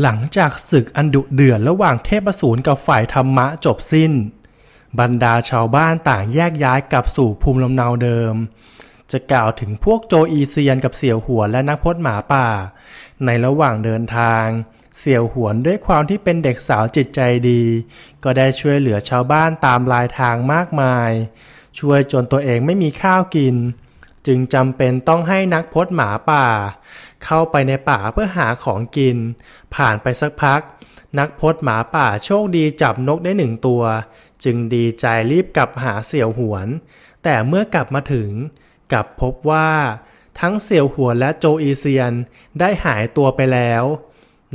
หลังจากศึกอันดุเดือดระหว่างเทพสูรกับฝ่ายธรรมะจบสิ้น บรรดาชาวบ้านต่างแยกย้ายกลับสู่ภูมิลำเนาเดิม จะกล่าวถึงพวกโจอีเซียนกับเสี่ยวหัวและนักพจน์หมาป่า ในระหว่างเดินทาง เสี่ยวหวนด้วยความที่เป็นเด็กสาวจิตใจดี ก็ได้ช่วยเหลือชาวบ้านตามลายทางมากมาย ช่วยจนตัวเองไม่มีข้าวกินจึงจำเป็นต้องให้นักพศหมาป่า เข้าไปในป่าเพื่อหาของกิน ผ่านไปสักพัก นักพศหมาป่าโชคดีจับนกได้หนึ่งตัว จึงดีใจรีบกลับหาเสี่ยวหวน แต่เมื่อกลับมาถึง กลับพบว่า ทั้งเสี่ยวหวนและโจอีเซียนได้หายตัวไปแล้ว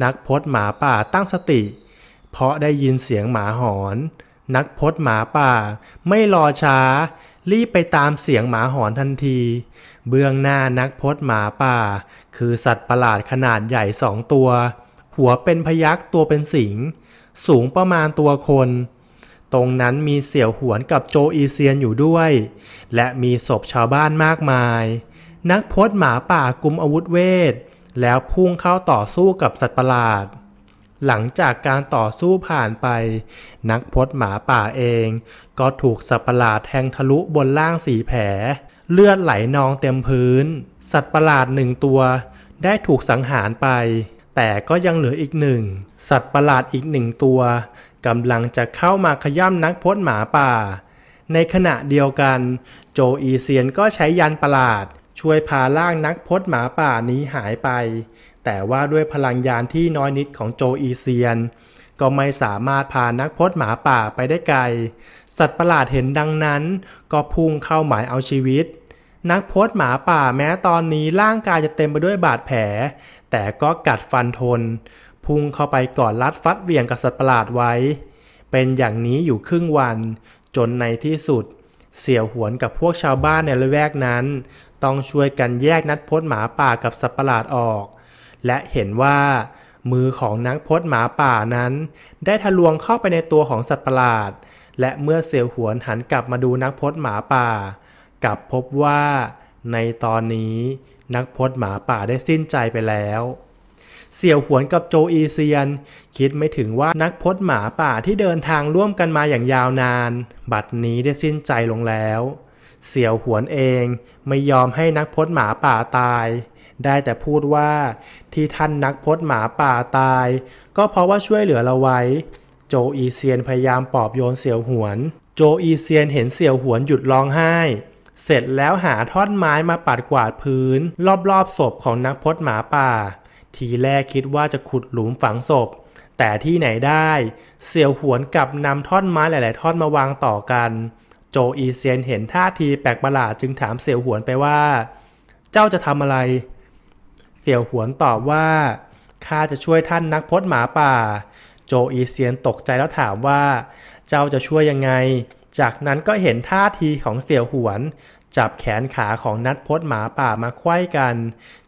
นักพศหมาป่าตั้งสติ เพราะได้ยินเสียงหมาหอน นักพศหมาป่าไม่รอช้ารีบไปตามเสียงหมาหอนทันที เบื้องหน้านักพจน์หมาป่า คือสัตว์ประหลาดขนาดใหญ่สองตัว หัวเป็นพยักตัวเป็นสิงสูงประมาณตัวคน ตรงนั้นมีเสี่ยวหวนกับโจอีเซียนอยู่ด้วย และมีศพชาวบ้านมากมาย นักพจน์หมาป่ากุมอาวุธเวท แล้วพุ่งเข้าต่อสู้กับสัตว์ประหลาดหลังจากการต่อสู้ผ่านไป นักพศหมาป่าเอง ก็ถูกสัตว์ประหลาดแทงทะลุบนล่างสีแผลเลือดไหลนองเต็มพื้น สัตว์ประหลาดหนึ่งตัว ได้ถูกสังหารไป แต่ก็ยังเหลืออีกหนึ่งสัตว์ประหลาดอีกหนึ่งตัวกำลังจะเข้ามาขย้ำนักพศหมาป่า ในขณะเดียวกัน โจอีเซียนก็ใช้ยันประหลาดช่วยพาล่างนักพศหมาป่านี้หายไปแต่ว่าด้วยพลังยานที่น้อยนิดของโจอีเซียน ก็ไม่สามารถพานักพจน์หมาป่าไปได้ไกล สัตว์ประหลาดเห็นดังนั้นก็พุ่งเข้าหมายเอาชีวิต นักพจน์หมาป่าแม้ตอนนี้ร่างกายจะเต็มไปด้วยบาดแผล แต่ก็กัดฟันทนพุ่งเข้าไปกอดรัดฟัดเวียงกับสัตว์ประหลาดไว้ เป็นอย่างนี้อยู่ครึ่งวัน จนในที่สุด เสี่ยวหวนกับพวกชาวบ้านในละแวกนั้น ต้องช่วยกันแยกนัดพจน์หมาป่ากับสัตว์ประหลาดออกและเห็นว่ามือของนักพศหมาป่านั้น ได้ทะลวงเข้าไปในตัวของสัตว์ประหลาด และเมื่อเสี่ยวหวนหันกลับมาดูนักพศหมาป่ากลับพบว่าในตอนนี้นักพศหมาป่าได้สิ้นใจไปแล้ว เสี่ยวหวนกับโจอีเซียนคิดไม่ถึงว่านักพศหมาป่าที่เดินทางร่วมกันมาอย่างยาวนาน บัดนี้ได้สิ้นใจลงแล้ว เสี่ยวหวนเองไม่ยอมให้นักพศหมาป่าตายได้แต่พูดว่าที่ท่านนักพจน์หมาป่าตาย ก็เพราะว่าช่วยเหลือเราไว้ โจอีเซียนพยายามปลอบโยนเสี่ยวหวน โจอีเซียนเห็นเสี่ยวหวนหยุดร้องไห้ เสร็จแล้วหาท่อนไม้มาปัดกวาดพื้น รอบๆศพของนักพจน์หมาป่า ทีแรกคิดว่าจะขุดหลุมฝังศพ แต่ที่ไหนได้ เสี่ยวหวนกลับนำท่อนไม้หลาย ๆ ท่อนมาวางต่อกัน โจอีเซียนเห็นท่าทีแปลกประหลาดจึงถามเสี่ยวหวนไปว่า เจ้าจะทำอะไรเสี่ยวหวนตอบว่า ข้าจะช่วยท่านนักพจน์หมาป่า โจอีเซียนตกใจแล้วถามว่า เจ้าจะช่วยยังไง จากนั้นก็เห็นท่าทีของเสี่ยวหวนจับแขนขาของนักพจน์หมาป่ามาควยกัน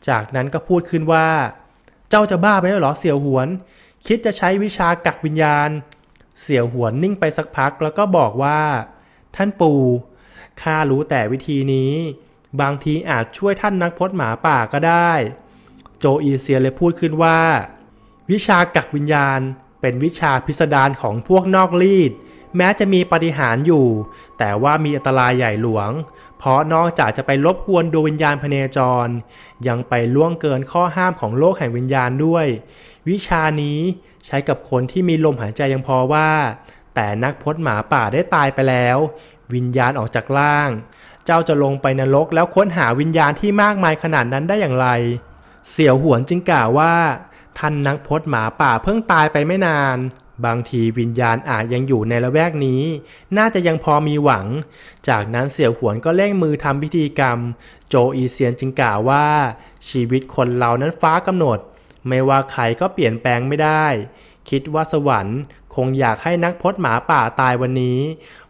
จากนั้นก็พูดขึ้นว่า เจ้าจะบ้าไปแล้วหรอเสี่ยวหวน คิดจะใช้วิชากักวิญญาณ เสี่ยวหวนนิ่งไปสักพักแล้วก็บอกว่า ท่านปู่ ข้ารู้แต่วิธีนี้ บางทีอาจช่วยท่านนักพจน์หมาป่าก็ได้โจอีเซียเลยพูดขึ้นว่า วิชากักวิญญาณเป็นวิชาพิสดารของพวกนอกลีด แม้จะมีปฏิหารอยู่ แต่ว่ามีอันตรายใหญ่หลวง เพราะนอกจากจะไปรบกวนดวงวิญญาณพเนจร ยังไปล่วงเกินข้อห้ามของโลกแห่งวิญญาณด้วย วิชานี้ใช้กับคนที่มีลมหายใจยังพอว่า แต่นักพจน์หมาป่าได้ตายไปแล้ว วิญญาณออกจากร่าง เจ้าจะลงไปนรกแล้วค้นหาวิญญาณที่มากมายขนาดนั้นได้อย่างไรเสี่ยวหวนจึงกล่าวว่า ท่านนักพจน์หมาป่าเพิ่งตายไปไม่นาน บางทีวิญญาณอาจยังอยู่ในละแวกนี้ น่าจะยังพอมีหวัง จากนั้นเสี่ยวหวนก็เร่งมือทำพิธีกรรม โจอีเซียนจึงกล่าวว่า ชีวิตคนเรานั้นฟ้ากำหนด ไม่ว่าใครก็เปลี่ยนแปลงไม่ได้คิดว่าสวรรค์คงอยากให้นักพศหมาป่าตายวันนี้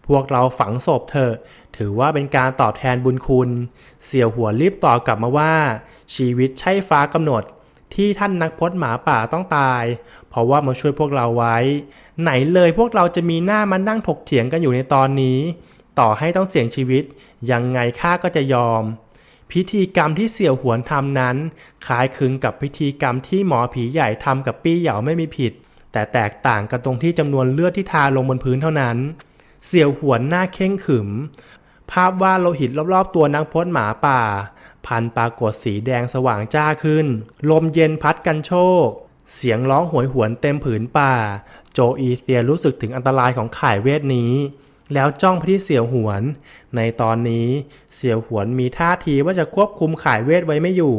พวกเราฝังศพเถอะ ถือว่าเป็นการตอบแทนบุญคุณ เสี่ยวหัวรีบตอบกลับมาว่า ชีวิตใช่ฟ้ากำหนด ที่ท่านนักพศหมาป่าต้องตาย เพราะว่ามาช่วยพวกเราไว้ ไหนเลยพวกเราจะมีหน้ามานั่งถกเถียงกันอยู่ในตอนนี้ ต่อให้ต้องเสี่ยงชีวิต ยังไงข้าก็จะยอม พิธีกรรมที่เสี่ยวหวนทำนั้น คล้ายคลึงกับพิธีกรรมที่หมอผีใหญ่ทำกับปี้เหยาไม่มีผิดแต่แตกต่างกันตรงที่จำนวนเลือดที่ทาลงบนพื้นเท่านั้น เสี่ยวหวนหน้าเข่งขึม ภาพวาดโลหิตรอบๆตัวนางพจนหมาป่า พันปรากฏสีแดงสว่างจ้าขึ้น ลมเย็นพัดกันโชก เสียงร้องหวยหวนเต็มผืนป่า โจอีเซียรู้สึกถึงอันตรายของข่ายเวทนี้ แล้วจ้องพปที่เสี่ยวหวน ในตอนนี้ เสี่ยวหวนมีท่าทีว่าจะควบคุมข่ายเวทไว้ไม่อยู่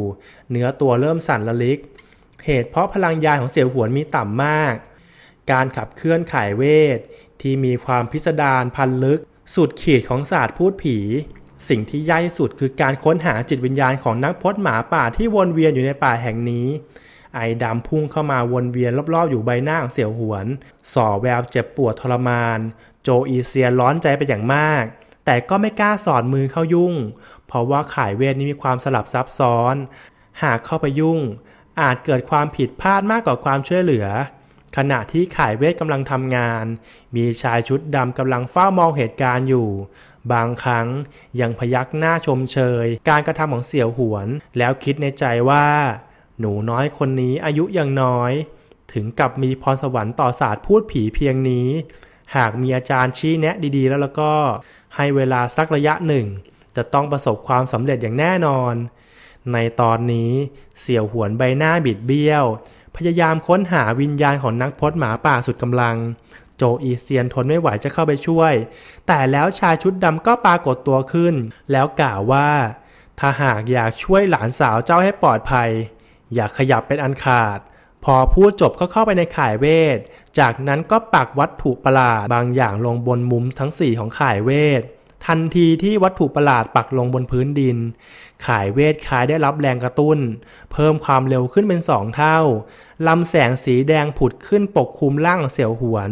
เนื้อตัวเริ่มสั่นระลิกเหตุเพราะพลังยานของเสี่ยวหวนมีต่ำมาก การขับเคลื่อนไขเวท ที่มีความพิสดารพันลึก สุดขีดของศาสตร์พูดผี สิ่งที่ยากที่สุดคือการค้นหาจิตวิญญาณของนักพจน์หมาป่า ที่วนเวียนอยู่ในป่าแห่งนี้ ไอดำพุ่งเข้ามาวนเวียนรอบๆ อยู่ใบหน้าของเสี่ยวหวนส่อแววเจ็บปวดทรมาน โจอีเซียร้อนใจไปอย่างมาก แต่ก็ไม่กล้าสอดมือเข้ายุ่ง เพราะว่าขายเวทนี้มีความสลับซับซ้อน หากเข้าไปยุ่งอาจเกิดความผิดพลาดมากกว่าความช่วยเหลือ ขณะที่ข่ายเวทกำลังทำงาน มีชายชุดดำกำลังเฝ้ามองเหตุการณ์อยู่ บางครั้งยังพยักหน้าชมเชย การกระทำของเสี่ยวหวน แล้วคิดในใจว่า หนูน้อยคนนี้อายุยังน้อย ถึงกับมีพรสวรรค์ต่อศาสตร์พูดผีเพียงนี้ หากมีอาจารย์ชี้แนะดีๆแล้วแล้วก็ให้เวลาสักระยะหนึ่งจะต้องประสบความสำเร็จอย่างแน่นอนในตอนนี้เสี่ยวหวนใบหน้าบิดเบี้ยว พยายามค้นหาวิญญาณของนักพจน์หมาป่าสุดกำลัง โจอีเซียนทนไม่ไหวจะเข้าไปช่วย แต่แล้วชายชุดดำก็ปรากฏตัวขึ้น แล้วกล่าวว่า ถ้าหากอยากช่วยหลานสาวเจ้าให้ปลอดภัย อย่าขยับเป็นอันขาด พอพูดจบก็เข้าไปในข่ายเวท จากนั้นก็ปักวัตถุประหลาดบางอย่างลงบนมุมทั้งสี่ของข่ายเวททันทีที่วัตถุประหลาดปักลงบนพื้นดิน ขายเวทขายได้รับแรงกระตุ้น เพิ่มความเร็วขึ้นเป็นสองเท่า ลำแสงสีแดงผุดขึ้นปกคลุมร่างเสี่ยวหวน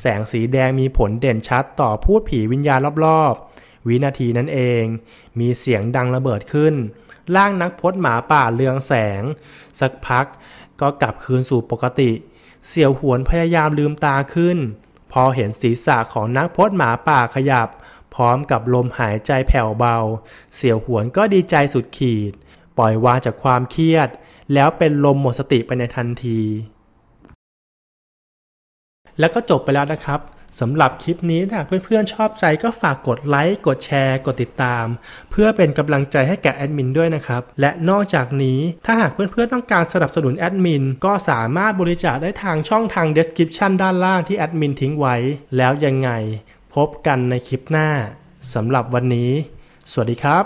แสงสีแดงมีผลเด่นชัดต่อพูดผีวิญญาณรอบๆ วินาทีนั้นเอง มีเสียงดังระเบิดขึ้น ร่างนักพศหมาป่าเลืองแสง สักพักก็กลับคืนสู่ปกติ เสี่ยวหวนพยายามลืมตาขึ้น พอเห็นศีรษะของนักพศหมาป่าขยับพร้อมกับลมหายใจแผ่วเบา เสียวหวนก็ดีใจสุดขีด ปล่อยวางจากความเครียด แล้วเป็นลมหมดสติไปในทันที แล้วก็จบไปแล้วนะครับสำหรับคลิปนี้ถ้าเพื่อนๆชอบใจก็ฝากกดไลค์กดแชร์กดติดตาม เพื่อเป็นกำลังใจให้แก่แอดมินด้วยนะครับ และนอกจากนี้ถ้าหากเพื่อนๆต้องการสนับสนุนแอดมินก็สามารถบริจาคได้ทางช่องทาง description ด้านล่างที่แอดมินทิ้งไว้แล้วยังไงพบกันในคลิปหน้า สำหรับวันนี้ สวัสดีครับ